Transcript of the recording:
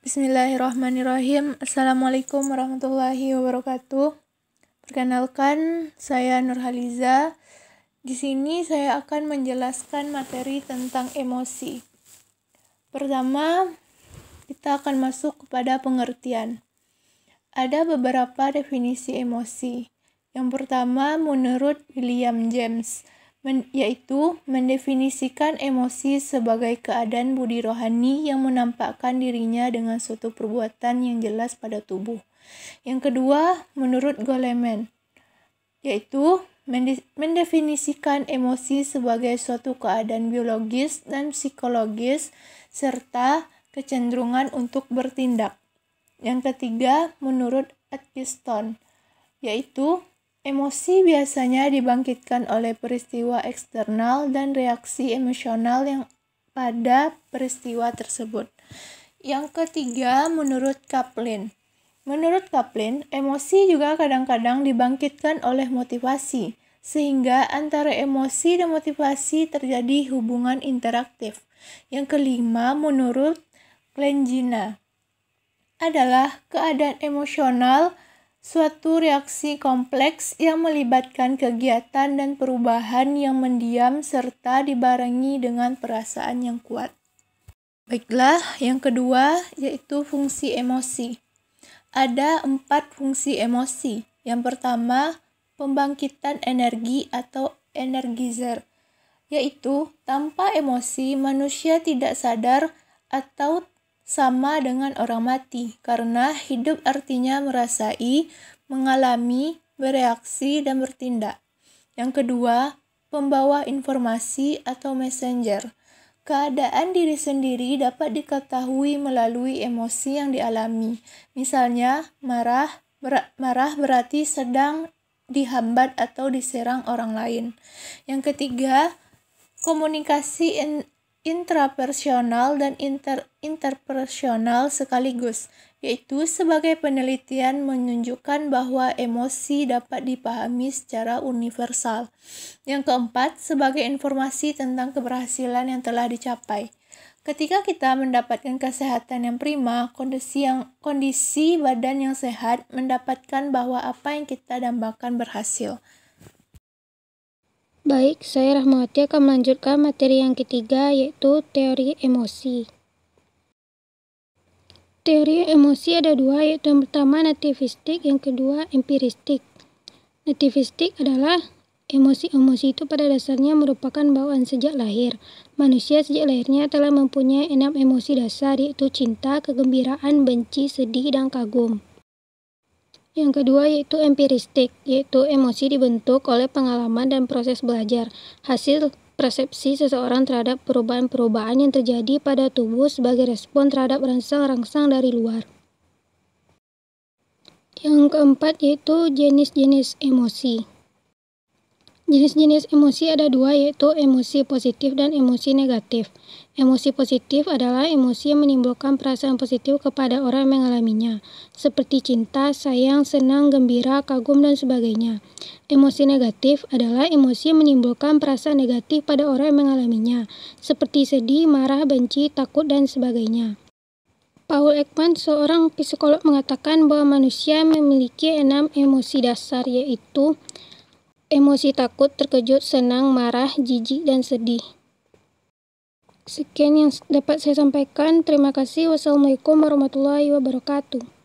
Bismillahirrahmanirrahim. Assalamualaikum warahmatullahi wabarakatuh. Perkenalkan, saya Nurhaliza. Di sini saya akan menjelaskan materi tentang emosi. Pertama, kita akan masuk kepada pengertian. Ada beberapa definisi emosi. Yang pertama, menurut William James, men yaitu mendefinisikan emosi sebagai keadaan budi rohani yang menampakkan dirinya dengan suatu perbuatan yang jelas pada tubuh. Yang kedua, menurut Goleman, yaitu mendefinisikan emosi sebagai suatu keadaan biologis dan psikologis serta kecenderungan untuk bertindak. Yang ketiga, menurut Atkinson, yaitu Emosi biasanya dibangkitkan oleh peristiwa eksternal dan reaksi emosional yang pada peristiwa tersebut. Yang ketiga, menurut Kaplan. Menurut Kaplan, emosi juga kadang-kadang dibangkitkan oleh motivasi, sehingga antara emosi dan motivasi terjadi hubungan interaktif. Yang kelima, menurut Klenjina, adalah keadaan emosional suatu reaksi kompleks yang melibatkan kegiatan dan perubahan yang mendiam serta dibarengi dengan perasaan yang kuat. Baiklah, yang kedua yaitu fungsi emosi. Ada empat fungsi emosi. Yang pertama, pembangkitan energi atau energizer, yaitu tanpa emosi manusia tidak sadar atau sama dengan orang mati, karena hidup artinya merasai, mengalami, bereaksi, dan bertindak. Yang kedua, pembawa informasi atau messenger. Keadaan diri sendiri dapat diketahui melalui emosi yang dialami. Misalnya, marah, ber marah berarti sedang dihambat atau diserang orang lain. Yang ketiga, komunikasi intrapersonal dan inter interpersonal sekaligus, yaitu sebagai penelitian menunjukkan bahwa emosi dapat dipahami secara universal. Yang keempat, sebagai informasi tentang keberhasilan yang telah dicapai. Ketika kita mendapatkan kesehatan yang prima, kondisi yang kondisi badan yang sehat mendapatkan bahwa apa yang kita dambakan berhasil. Baik, saya Rahmawati akan melanjutkan materi yang ketiga yaitu teori emosi. Teori emosi ada dua yaitu yang pertama nativistik, yang kedua empiristik. Nativistik adalah emosi-emosi itu pada dasarnya merupakan bawaan sejak lahir. Manusia sejak lahirnya telah mempunyai enam emosi dasar yaitu cinta, kegembiraan, benci, sedih, dan kagum. Yang kedua yaitu empiristik, yaitu emosi dibentuk oleh pengalaman dan proses belajar. Hasil persepsi seseorang terhadap perubahan-perubahan yang terjadi pada tubuh sebagai respon terhadap rangsang-rangsang dari luar. Yang keempat yaitu jenis-jenis emosi. Jenis-jenis emosi ada dua yaitu emosi positif dan emosi negatif. Emosi positif adalah emosi yang menimbulkan perasaan positif kepada orang yang mengalaminya, seperti cinta, sayang, senang, gembira, kagum, dan sebagainya. Emosi negatif adalah emosi yang menimbulkan perasaan negatif pada orang yang mengalaminya, seperti sedih, marah, benci, takut, dan sebagainya. Paul Ekman, seorang psikolog, mengatakan bahwa manusia memiliki enam emosi dasar, yaitu emosi takut, terkejut, senang, marah, jijik, dan sedih. Sekian yang dapat saya sampaikan. Terima kasih. Wassalamualaikum warahmatullahi wabarakatuh.